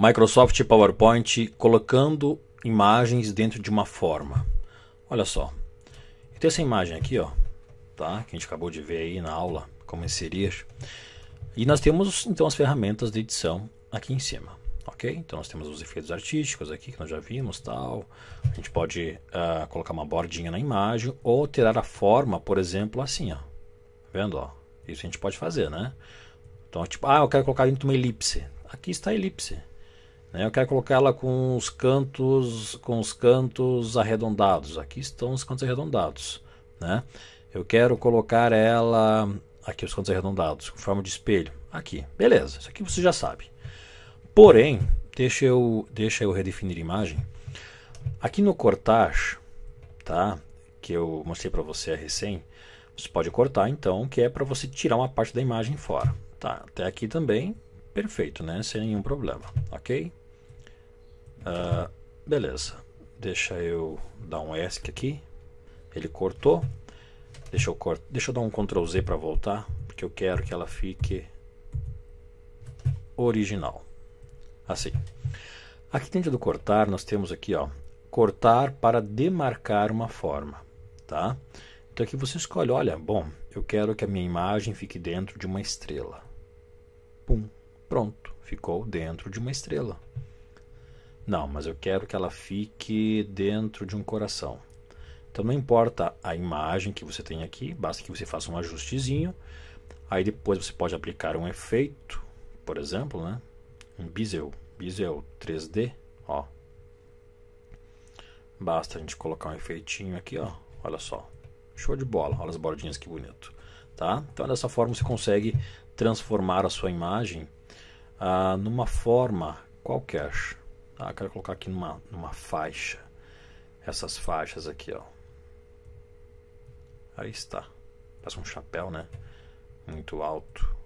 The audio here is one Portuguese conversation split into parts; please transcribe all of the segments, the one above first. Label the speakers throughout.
Speaker 1: Microsoft PowerPoint colocando imagens dentro de uma forma. Olha só. Tem essa imagem aqui, ó, tá? Que a gente acabou de ver aí na aula como inserir. E nós temos então as ferramentas de edição aqui em cima, ok? Então nós temos os efeitos artísticos aqui que nós já vimos, tal. A gente pode uh, colocar uma bordinha na imagem ou alterar a forma, por exemplo, assim, ó. Tá vendo, ó? Isso a gente pode fazer, né? Então, tipo, ah, eu quero colocar dentro de uma elipse. Aqui está a elipse. Né? Eu quero colocá-la com os cantos com os cantos arredondados. Aqui estão os cantos arredondados, né? Eu quero colocar ela aqui os cantos arredondados, com forma de espelho. Aqui, beleza. Isso aqui você já sabe. Porém, deixa eu deixa eu redefinir a imagem. Aqui no cortar, tá? Que eu mostrei para você recém. Você pode cortar então, que é para você tirar uma parte da imagem fora. Tá? Até aqui também, perfeito, né? Sem nenhum problema, ok? Ah, beleza. Deixa eu dar um ESC aqui. Ele cortou. Deixa eu, Deixa eu dar um Ctrl Z para voltar, porque eu quero que ela fique original. Assim. Aqui dentro do cortar, nós temos aqui, ó, cortar para demarcar uma forma, tá? Então aqui você escolhe, olha, bom, eu quero que a minha imagem fique dentro de uma estrela. Pum, pronto, ficou dentro de uma estrela. Não, mas eu quero que ela fique dentro de um coração. Então não importa a imagem que você tem aqui, basta que você faça um ajustezinho. Aí depois você pode aplicar um efeito, por exemplo, né? Um bezel, bezel 3D, ó. Basta a gente colocar um efeitinho aqui, ó. Olha só. Show de bola, olha as bordinhas que bonito, tá? Então dessa forma você consegue transformar a sua imagem ah, numa forma qualquer. Tá? Quero colocar aqui numa, numa faixa. Essas faixas aqui, ó. Aí está. Parece um chapéu, né? Muito alto.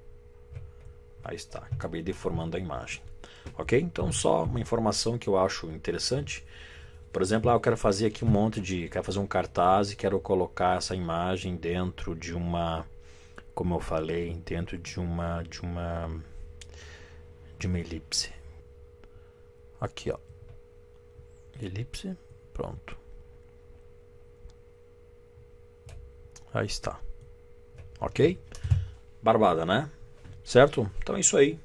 Speaker 1: Aí está. Acabei deformando a imagem. Ok? Então, só uma informação que eu acho interessante. Por exemplo, ah, eu quero fazer aqui um monte de. Quero fazer um cartaz e quero colocar essa imagem dentro de uma. Como eu falei, dentro de uma. De uma, de uma elipse. Aqui, ó. Elipse. Pronto. Aí está. Ok? Barbada, né? Certo? Então é isso aí.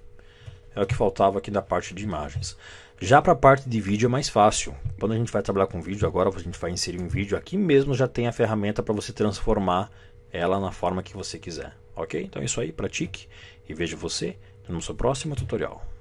Speaker 1: É o que faltava aqui da parte de imagens. Já para a parte de vídeo é mais fácil. Quando a gente vai trabalhar com vídeo, agora a gente vai inserir um vídeo aqui mesmo, já tem a ferramenta para você transformar ela na forma que você quiser. Ok? Então é isso aí, pratique e vejo você no nosso próximo tutorial.